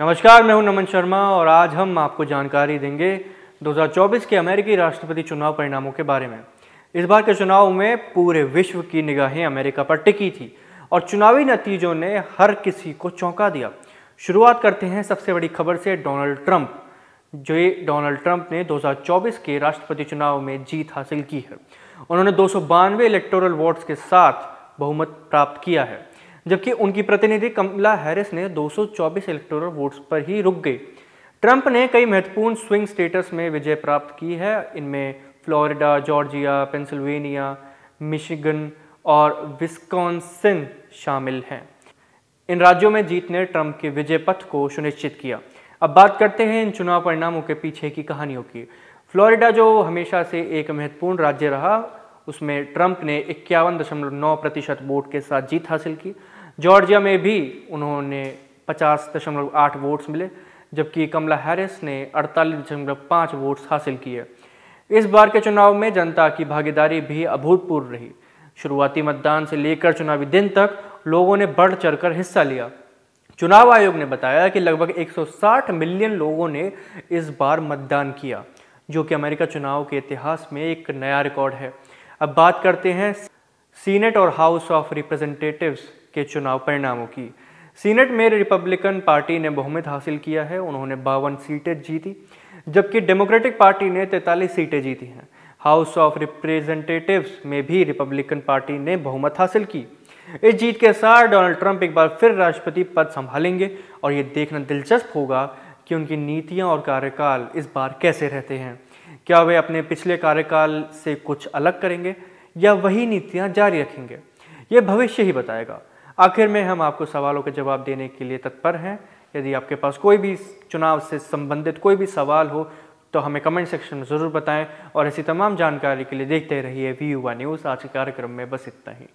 नमस्कार मैं हूं नमन शर्मा और आज हम आपको जानकारी देंगे 2024 के अमेरिकी राष्ट्रपति चुनाव परिणामों के बारे में इस बार के चुनाव में पूरे विश्व की निगाहें अमेरिका पर टिकी थी और चुनावी नतीजों ने हर किसी को चौंका दिया शुरुआत करते हैं सबसे बड़ी खबर से डोनाल्ड ट्रंप जो डोनाल्ड ट्रंप ने 2024 के राष्ट्रपति चुनाव में जीत हासिल की है उन्होंने दो सौ इलेक्टोरल वोट्स के साथ बहुमत प्राप्त किया है जबकि उनकी प्रतिनिधि कमला हैरिस ने 224 इलेक्टोरल वोट्स पर ही रुक गई ट्रंप ने कई महत्वपूर्ण स्विंग स्टेटस में विजय प्राप्त की है इनमें फ्लोरिडा जॉर्जिया पेंसिल्वेनिया मिशिगन और विस्कॉन्सिन शामिल हैं इन राज्यों में जीत ने ट्रंप के विजय पथ को सुनिश्चित किया अब बात करते हैं इन चुनाव परिणामों के पीछे की कहानियों की फ्लोरिडा जो हमेशा से एक महत्वपूर्ण राज्य रहा उसमें ट्रंप ने इक्यावन दशमलव नौ प्रतिशत वोट के साथ जीत हासिल की जॉर्जिया में भी उन्होंने पचास दशमलव आठ वोट्स मिले जबकि कमला हैरिस ने अड़तालीस दशमलव पाँच वोट्स हासिल किए इस बार के चुनाव में जनता की भागीदारी भी अभूतपूर्व रही शुरुआती मतदान से लेकर चुनावी दिन तक लोगों ने बढ़ चढ़कर हिस्सा लिया चुनाव आयोग ने बताया कि लगभग 160 मिलियन लोगों ने इस बार मतदान किया जो कि अमेरिका चुनाव के इतिहास में एक नया रिकॉर्ड है अब बात करते हैं सीनेट और हाउस ऑफ रिप्रेजेंटेटिव्स के चुनाव परिणामों की सीनेट में रिपब्लिकन पार्टी ने बहुमत हासिल किया है उन्होंने बावन सीटें जीती जबकि डेमोक्रेटिक पार्टी ने तैंतालीस सीटें जीती हैं हाउस ऑफ रिप्रेजेंटेटिव्स में भी रिपब्लिकन पार्टी ने बहुमत हासिल की इस जीत के साथ डोनाल्ड ट्रंप एक बार फिर राष्ट्रपति पद संभालेंगे और ये देखना दिलचस्प होगा कि उनकी नीतियां और कार्यकाल इस बार कैसे रहते हैं क्या वे अपने पिछले कार्यकाल से कुछ अलग करेंगे या वही नीतियां जारी रखेंगे ये भविष्य ही बताएगा आखिर में हम आपको सवालों के जवाब देने के लिए तत्पर हैं यदि आपके पास कोई भी चुनाव से संबंधित कोई भी सवाल हो तो हमें कमेंट सेक्शन में ज़रूर बताएं और ऐसी तमाम जानकारी के लिए देखते रहिए वी युवा न्यूज़ आज के कार्यक्रम में बस इतना ही